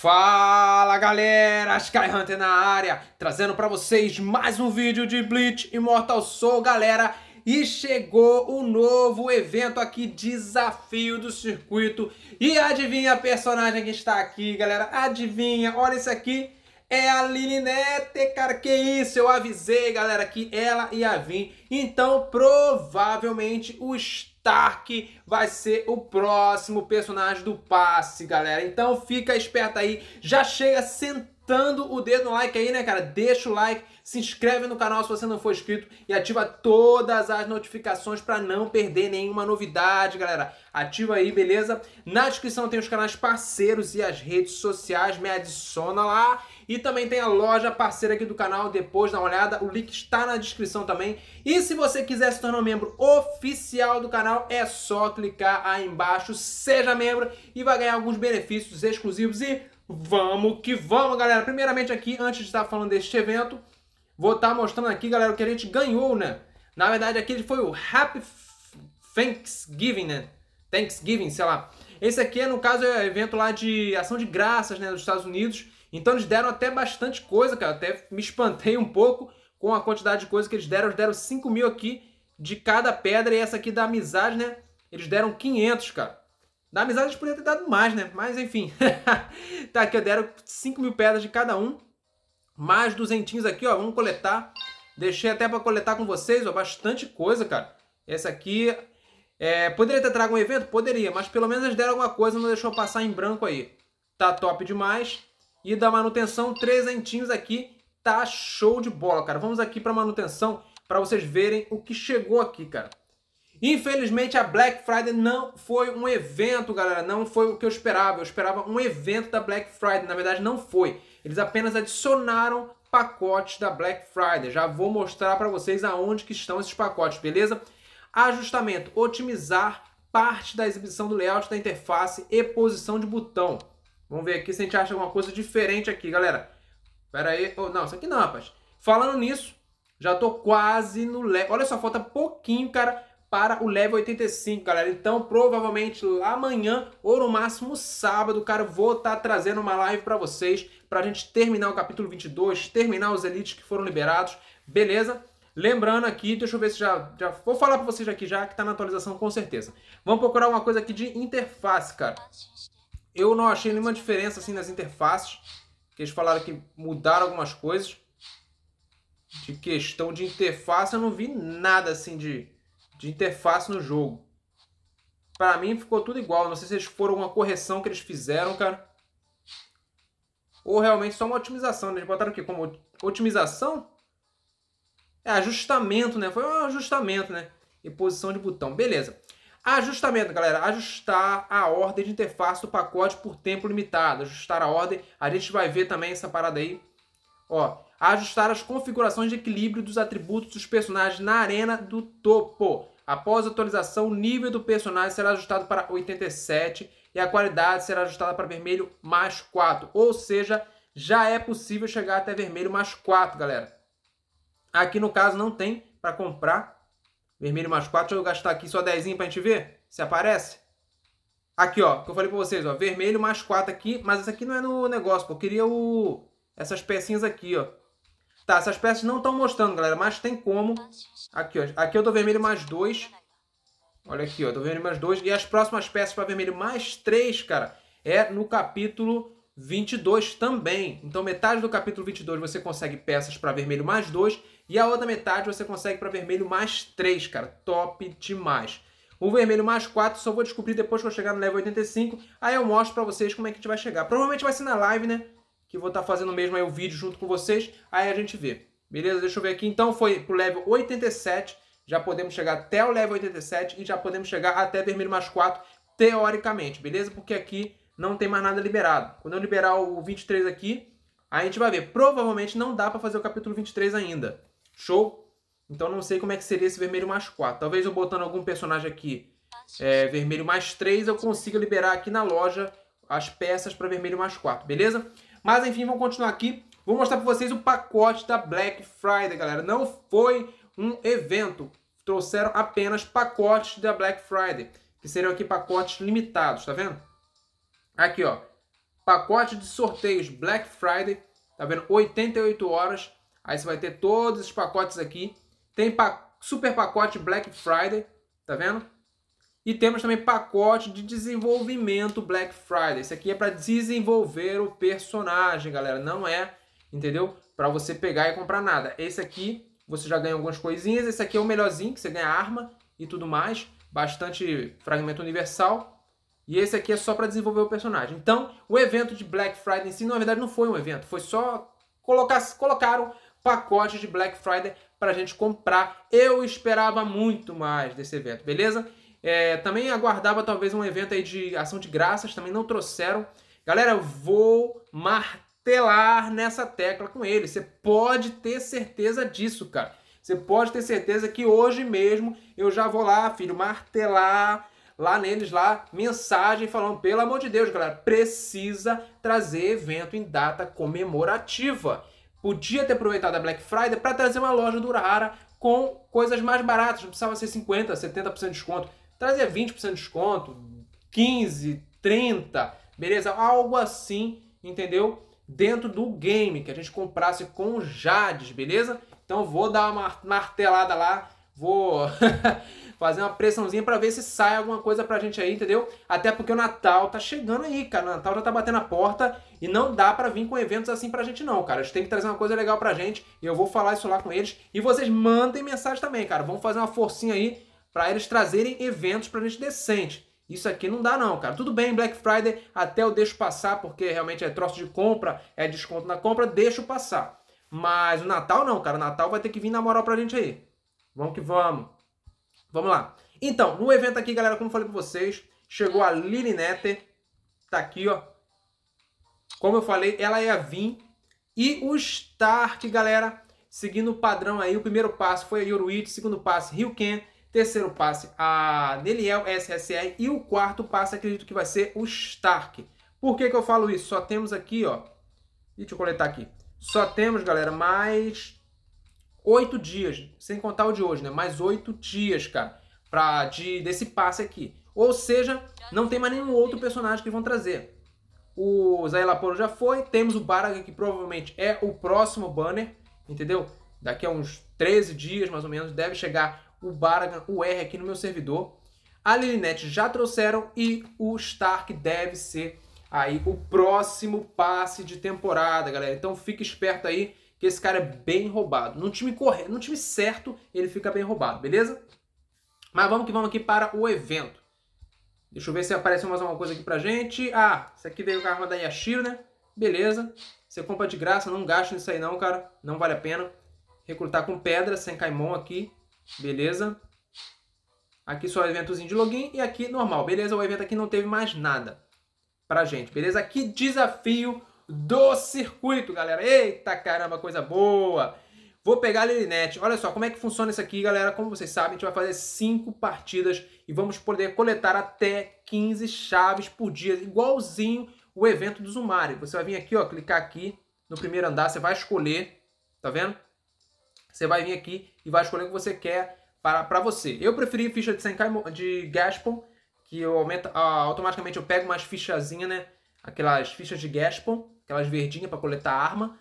Fala galera, Skyhunter na área, trazendo para vocês mais um vídeo de Bleach Immortal Soul, galera. E chegou o um novo evento aqui, Desafio do Circuito. E adivinha a personagem que está aqui, galera? Adivinha, olha isso aqui. É a Lilinete, cara, que isso, eu avisei, galera, que ela ia vir. Então, provavelmente, os Stark vai ser o próximo personagem do passe, galera. Então fica esperto aí, já chega sentando o dedo no like aí, né, cara? Deixa o like, se inscreve no canal se você não for inscrito e ativa todas as notificações para não perder nenhuma novidade, galera. Ativa aí, beleza? Na descrição tem os canais parceiros e as redes sociais, me adiciona lá. E também tem a loja parceira aqui do canal, depois dá uma olhada, o link está na descrição também. E se você quiser se tornar um membro oficial do canal, é só clicar aí embaixo, seja membro e vai ganhar alguns benefícios exclusivos e vamos que vamos, galera. Primeiramente aqui, antes de estar falando deste evento, vou estar mostrando aqui, galera, o que a gente ganhou, né? Na verdade, aqui foi o Happy Thanksgiving, né? Thanksgiving, sei lá. Esse aqui, no caso, é um evento lá de ação de graças, né, dos Estados Unidos. Então eles deram até bastante coisa, cara. Até me espantei um pouco com a quantidade de coisa que eles deram. Eles deram 5 mil aqui de cada pedra. E essa aqui da amizade, né? Eles deram 500, cara. Da amizade eles poderiam ter dado mais, né? Mas enfim. tá aqui, eu Deram 5 mil pedras de cada um. Mais duzentinhos aqui, ó. Vamos coletar. Deixei até para coletar com vocês, ó. Bastante coisa, cara. Essa aqui... É... poderia ter trago um evento? Poderia, mas pelo menos eles deram alguma coisa, não deixou passar em branco aí. Tá top demais. E da manutenção, trezentinhos aqui. Tá show de bola, cara. Vamos aqui para manutenção para vocês verem o que chegou aqui, cara. Infelizmente, a Black Friday não foi um evento, galera. Não foi o que eu esperava. Eu esperava um evento da Black Friday. Na verdade, não foi. Eles apenas adicionaram pacotes da Black Friday. Já vou mostrar para vocês aonde que estão esses pacotes, beleza? Ajustamento, otimizar parte da exibição do layout da interface e posição de botão. Vamos ver aqui se a gente acha alguma coisa diferente aqui, galera. Pera aí. Oh, não, isso aqui não, rapaz. Falando nisso, já tô quase no level. Olha só, falta pouquinho, cara, para o level 85, galera. Então, provavelmente lá amanhã ou no máximo sábado, cara, vou estar tá trazendo uma live para vocês pra gente terminar o capítulo 22, terminar os elites que foram liberados. Beleza? Lembrando aqui, deixa eu ver se já, já vou falar para vocês aqui já que tá na atualização com certeza. Vamos procurar uma coisa aqui de interface, cara. Eu não achei nenhuma diferença assim nas interfaces, que eles falaram que mudaram algumas coisas. De questão de interface, eu não vi nada assim de, de interface no jogo. Para mim ficou tudo igual, não sei se eles foram uma correção que eles fizeram, cara. Ou realmente só uma otimização, né? eles botaram o quê? Como otimização? É ajustamento, né? Foi um ajustamento, né? E posição de botão. Beleza. Ajustamento, galera. Ajustar a ordem de interface do pacote por tempo limitado. Ajustar a ordem. A gente vai ver também essa parada aí. Ó, ajustar as configurações de equilíbrio dos atributos dos personagens na arena do topo. Após a atualização, o nível do personagem será ajustado para 87 e a qualidade será ajustada para vermelho mais 4. Ou seja, já é possível chegar até vermelho mais 4, galera. Aqui no caso não tem para comprar, Vermelho mais 4. Deixa eu gastar aqui só 10 pra gente ver se aparece. Aqui, ó, que eu falei pra vocês, ó. Vermelho mais 4 aqui, mas isso aqui não é no negócio, pô. Eu queria o... essas pecinhas aqui, ó. Tá, essas peças não estão mostrando, galera, mas tem como. Aqui, ó. Aqui eu dou vermelho mais 2. Olha aqui, ó. Dou vermelho mais 2. E as próximas peças para vermelho mais 3, cara, é no capítulo 22 também. Então, metade do capítulo 22 você consegue peças para vermelho mais 2 e a outra metade você consegue para vermelho mais 3, cara. Top demais. O vermelho mais 4 só vou descobrir depois que eu chegar no level 85. Aí eu mostro para vocês como é que a gente vai chegar. Provavelmente vai ser na live, né? Que vou estar tá fazendo mesmo aí o vídeo junto com vocês. Aí a gente vê. Beleza? Deixa eu ver aqui. Então foi pro level 87. Já podemos chegar até o level 87 e já podemos chegar até vermelho mais 4, teoricamente, beleza? Porque aqui não tem mais nada liberado. Quando eu liberar o 23 aqui, a gente vai ver. Provavelmente não dá para fazer o capítulo 23 ainda. Show? Então não sei como é que seria esse vermelho mais 4. Talvez eu botando algum personagem aqui é, vermelho mais 3, eu consiga liberar aqui na loja as peças para vermelho mais 4, beleza? Mas enfim, vamos continuar aqui. Vou mostrar para vocês o pacote da Black Friday, galera. Não foi um evento. Trouxeram apenas pacotes da Black Friday, que seriam aqui pacotes limitados, tá vendo? Aqui, ó. Pacote de sorteios Black Friday, tá vendo? 88 horas Aí você vai ter todos os pacotes aqui. Tem pa super pacote Black Friday, tá vendo? E temos também pacote de desenvolvimento Black Friday. Esse aqui é para desenvolver o personagem, galera. Não é, entendeu? Para você pegar e comprar nada. Esse aqui você já ganha algumas coisinhas. Esse aqui é o melhorzinho, que você ganha arma e tudo mais. Bastante fragmento universal. E esse aqui é só para desenvolver o personagem. Então, o evento de Black Friday em si, na verdade, não foi um evento. Foi só... Colocar, colocaram pacote de Black Friday para a gente comprar. Eu esperava muito mais desse evento, beleza? É, também aguardava talvez um evento aí de ação de graças, também não trouxeram. Galera, eu vou martelar nessa tecla com ele. Você pode ter certeza disso, cara. Você pode ter certeza que hoje mesmo eu já vou lá, filho, martelar lá neles lá mensagem falando pelo amor de Deus, galera, precisa trazer evento em data comemorativa. Podia ter aproveitado a Black Friday para trazer uma loja do Urahara com coisas mais baratas. Não precisava ser 50%, 70% de desconto. Trazia 20% de desconto, 15%, 30%, beleza? Algo assim, entendeu? Dentro do game, que a gente comprasse com Jades, beleza? Então vou dar uma martelada lá Vou fazer uma pressãozinha para ver se sai alguma coisa pra gente aí, entendeu? Até porque o Natal tá chegando aí, cara. O Natal já tá batendo a porta e não dá para vir com eventos assim pra gente não, cara. A gente tem que trazer uma coisa legal pra gente e eu vou falar isso lá com eles. E vocês mandem mensagem também, cara. Vamos fazer uma forcinha aí para eles trazerem eventos pra gente decente. Isso aqui não dá não, cara. Tudo bem, Black Friday, até eu deixo passar, porque realmente é troço de compra, é desconto na compra, deixo passar. Mas o Natal não, cara. O Natal vai ter que vir na moral pra gente aí. Vamos que vamos. Vamos lá. Então, no evento aqui, galera, como eu falei pra vocês, chegou a Lili Netter. Tá aqui, ó. Como eu falei, ela é a Vin E o Stark, galera, seguindo o padrão aí. O primeiro passo foi a Yoruichi, segundo passo, Ryuken. Terceiro passo, a Neliel SSR. E o quarto passo, acredito que vai ser o Stark. Por que, que eu falo isso? Só temos aqui, ó. Deixa eu coletar aqui. Só temos, galera, mais oito dias, sem contar o de hoje, né? Mais oito dias, cara, pra, de, desse passe aqui. Ou seja, não tem mais nenhum outro personagem que vão trazer. O Poro já foi, temos o Baraka, que provavelmente é o próximo banner, entendeu? Daqui a uns 13 dias, mais ou menos, deve chegar o Baragan, o R aqui no meu servidor. A Lilinette já trouxeram e o Stark deve ser aí o próximo passe de temporada, galera. Então fique esperto aí que esse cara é bem roubado. Num time correto, num time certo, ele fica bem roubado, beleza? Mas vamos que vamos aqui para o evento. Deixa eu ver se apareceu mais alguma coisa aqui pra gente. Ah, esse aqui veio com a arma da Yashiro, né? Beleza. Você compra de graça, não gasta nisso aí não, cara. Não vale a pena. Recrutar com pedra, sem Caimon aqui. Beleza. Aqui só eventozinho de login e aqui normal. Beleza, o evento aqui não teve mais nada pra gente, beleza? que desafio do circuito, galera. Eita caramba, coisa boa! Vou pegar a Lilinete. Olha só como é que funciona isso aqui, galera. Como vocês sabem, a gente vai fazer 5 partidas e vamos poder coletar até 15 chaves por dia, igualzinho o evento do Zumari. Você vai vir aqui, ó, clicar aqui no primeiro andar, você vai escolher, tá vendo? Você vai vir aqui e vai escolher o que você quer para, para você. Eu preferi ficha de Senkai de Gaspon, que eu aumenta, ah, automaticamente eu pego umas fichazinhas, né? Aquelas fichas de Gaspon aquelas verdinhas para coletar arma.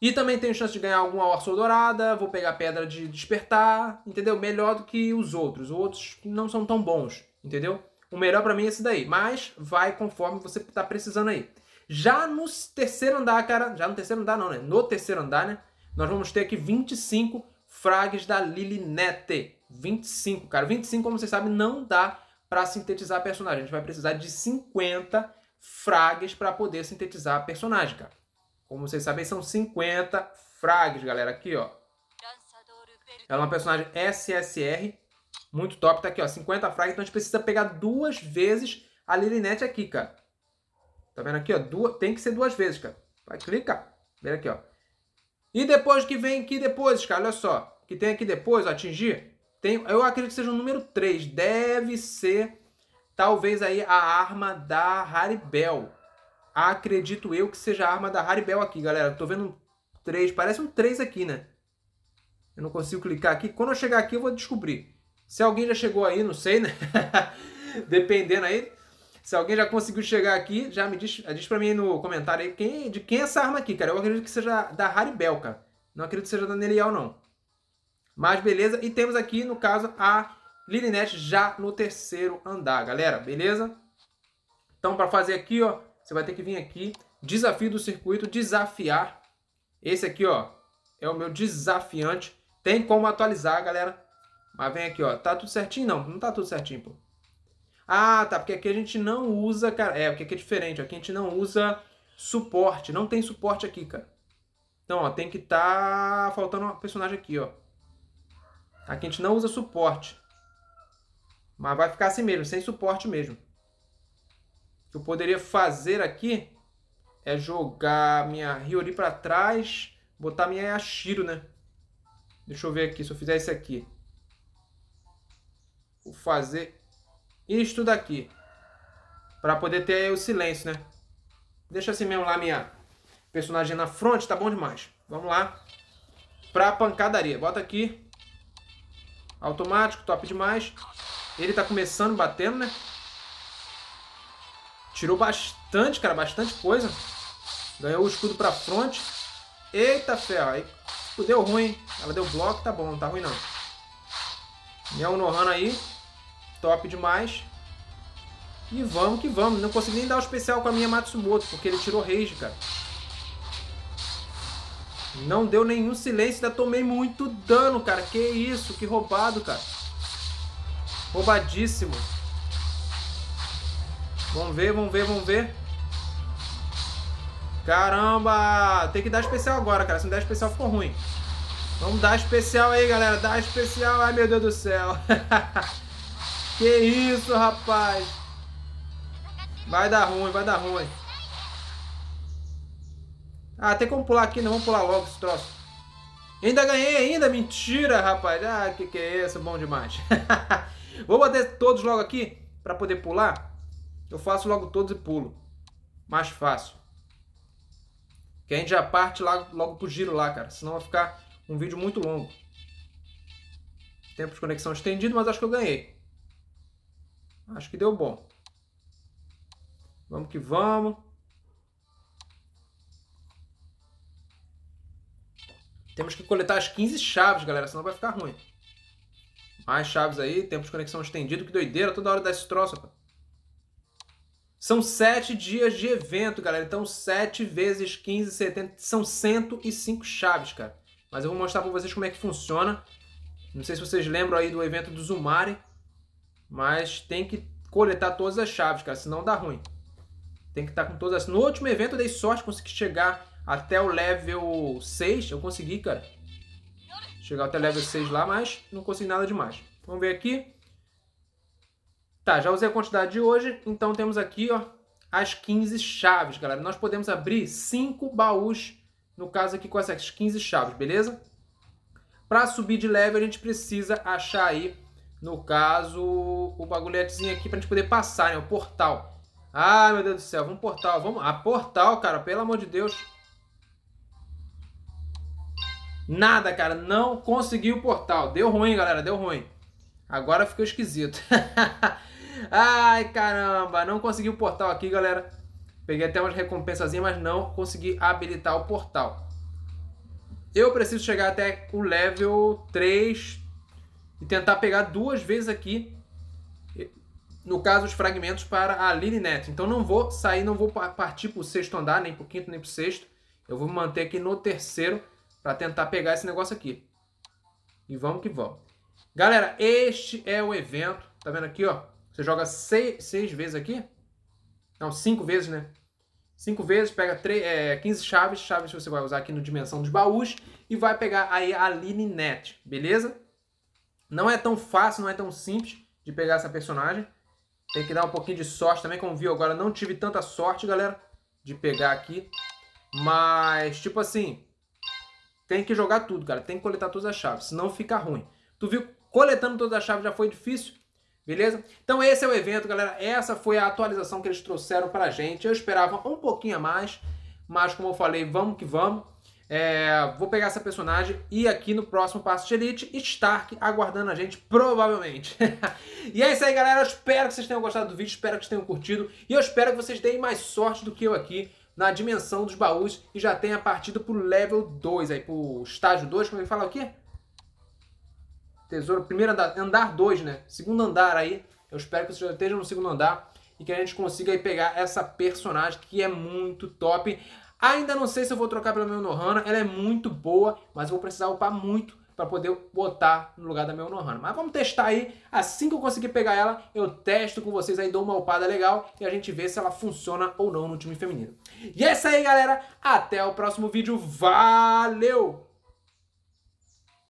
E também tenho chance de ganhar alguma orso dourada, vou pegar pedra de despertar, entendeu? Melhor do que os outros. Os outros não são tão bons, entendeu? O melhor para mim é esse daí, mas vai conforme você tá precisando aí. Já no terceiro andar, cara, já no terceiro andar não, né? No terceiro andar, né? Nós vamos ter aqui 25 frags da Lilinete. 25, cara. 25, como vocês sabem, não dá para sintetizar personagem. A gente vai precisar de 50 frags para poder sintetizar a personagem, cara. Como vocês sabem, são 50 frags, galera. Aqui, ó. Ela é uma personagem SSR, muito top. Tá aqui, ó, 50 frags. Então a gente precisa pegar duas vezes a Lilinete aqui, cara. Tá vendo aqui, ó? Duas, tem que ser duas vezes, cara. Vai, clicar, Vem aqui, ó. E depois que vem aqui depois, cara, olha só. Que tem aqui depois, ó, atingir. Tem, eu acredito que seja o número 3. Deve ser Talvez aí a arma da Haribel. Acredito eu que seja a arma da Haribel aqui, galera. Tô vendo um 3, parece um 3 aqui, né? Eu não consigo clicar aqui. Quando eu chegar aqui, eu vou descobrir. Se alguém já chegou aí, não sei, né? Dependendo aí. Se alguém já conseguiu chegar aqui, já me diz, diz pra mim aí no comentário aí quem, de quem é essa arma aqui, cara. Eu acredito que seja da Haribel, cara. Não acredito que seja da Nelial, não. Mas beleza. E temos aqui, no caso, a Lilinet já no terceiro andar, galera, beleza? Então, para fazer aqui, ó, você vai ter que vir aqui, desafio do circuito, desafiar. Esse aqui, ó, é o meu desafiante. Tem como atualizar, galera. Mas vem aqui, ó, tá tudo certinho? Não, não tá tudo certinho, pô. Ah, tá, porque aqui a gente não usa, cara, é, porque aqui é diferente, ó, aqui a gente não usa suporte, não tem suporte aqui, cara. Então, ó, tem que tá faltando uma personagem aqui, ó. Aqui a gente não usa suporte. Mas vai ficar assim mesmo, sem suporte mesmo. O que eu poderia fazer aqui é jogar minha Ryori para trás, botar minha Yashiro, né? Deixa eu ver aqui, se eu fizer isso aqui. Vou fazer isto daqui. para poder ter o silêncio, né? Deixa assim mesmo lá minha personagem na frente, tá bom demais. Vamos lá. Pra pancadaria. Bota aqui. Automático, top demais. Ele tá começando batendo, né? Tirou bastante, cara, bastante coisa. Ganhou o escudo pra frente. Eita ferro, aí deu ruim. Ela deu bloco, tá bom, não tá ruim não. Neo Nohan aí, top demais. E vamos que vamos. Não consegui nem dar o especial com a minha Matsumoto, porque ele tirou rage, cara. Não deu nenhum silêncio, ainda tomei muito dano, cara. Que isso, que roubado, cara. Roubadíssimo. Vamos ver, vamos ver, vamos ver. Caramba! Tem que dar especial agora, cara. Se não der especial, ficou ruim. Vamos dar especial aí, galera. Dá especial. Ai, meu Deus do céu. que isso, rapaz. Vai dar ruim, vai dar ruim. Ah, tem como pular aqui, não. Vamos pular logo esse troço. Ainda ganhei ainda? Mentira, rapaz. Ah, que que é isso? Bom demais. Vou bater todos logo aqui para poder pular. Eu faço logo todos e pulo. Mais fácil. Que a gente já parte lá, logo pro giro lá, cara. Senão vai ficar um vídeo muito longo. Tempo de conexão estendido, mas acho que eu ganhei. Acho que deu bom. Vamos que vamos. Temos que coletar as 15 chaves, galera, senão vai ficar ruim. Mais chaves aí, tempo de conexão estendido. Que doideira, toda hora desse troço, pô. São sete dias de evento, galera. Então, 7 vezes 15, 70. São 105 chaves, cara. Mas eu vou mostrar pra vocês como é que funciona. Não sei se vocês lembram aí do evento do Zumari. Mas tem que coletar todas as chaves, cara. Senão dá ruim. Tem que estar tá com todas as. No último evento eu dei sorte, consegui chegar até o level 6. Eu consegui, cara chegar até level 6 lá, mas não consegui nada demais. Vamos ver aqui. Tá, já usei a quantidade de hoje, então temos aqui ó, as 15 chaves, galera. Nós podemos abrir 5 baús, no caso aqui com essas 15 chaves, beleza? Para subir de level, a gente precisa achar aí, no caso, o bagulhetezinho aqui para a gente poder passar, né? O portal. Ah, meu Deus do céu, vamos portal, vamos... Ah, portal, cara, pelo amor de Deus. Nada, cara, não consegui o portal. Deu ruim, galera, deu ruim. Agora ficou esquisito. Ai, caramba, não consegui o portal aqui, galera. Peguei até umas recompensazinhas, mas não consegui habilitar o portal. Eu preciso chegar até o level 3 e tentar pegar duas vezes aqui, no caso, os fragmentos para a Neto. Então não vou sair, não vou partir para o sexto andar, nem para o quinto, nem para o sexto. Eu vou manter aqui no terceiro para tentar pegar esse negócio aqui. E vamos que vamos. Galera, este é o evento. Tá vendo aqui, ó? Você joga seis, seis vezes aqui. Não, cinco vezes, né? Cinco vezes, pega três, é, 15 chaves. Chaves que você vai usar aqui no Dimensão dos Baús. E vai pegar aí a Aline Net, beleza? Não é tão fácil, não é tão simples de pegar essa personagem. Tem que dar um pouquinho de sorte também, como viu agora. Não tive tanta sorte, galera, de pegar aqui. Mas, tipo assim, tem que jogar tudo, cara. Tem que coletar todas as chaves, senão fica ruim. Tu viu? Coletando todas as chaves já foi difícil. Beleza? Então esse é o evento, galera. Essa foi a atualização que eles trouxeram pra gente. Eu esperava um pouquinho a mais, mas como eu falei, vamos que vamos. É, vou pegar essa personagem e aqui no próximo Passo de Elite, Stark aguardando a gente, provavelmente. e é isso aí, galera. Eu espero que vocês tenham gostado do vídeo, espero que vocês tenham curtido e eu espero que vocês deem mais sorte do que eu aqui na dimensão dos baús e já tem a partida pro level 2, aí pro estágio 2, como ele fala o quê? Tesouro, primeiro andar, andar 2, né? Segundo andar aí. Eu espero que vocês já estejam no segundo andar e que a gente consiga aí pegar essa personagem que é muito top. Ainda não sei se eu vou trocar pela minha Nohana, ela é muito boa, mas vou precisar upar muito para poder botar no lugar da minha Unohana. Mas vamos testar aí. Assim que eu conseguir pegar ela, eu testo com vocês aí, dou uma upada legal e a gente vê se ela funciona ou não no time feminino. E é isso aí, galera. Até o próximo vídeo. Valeu!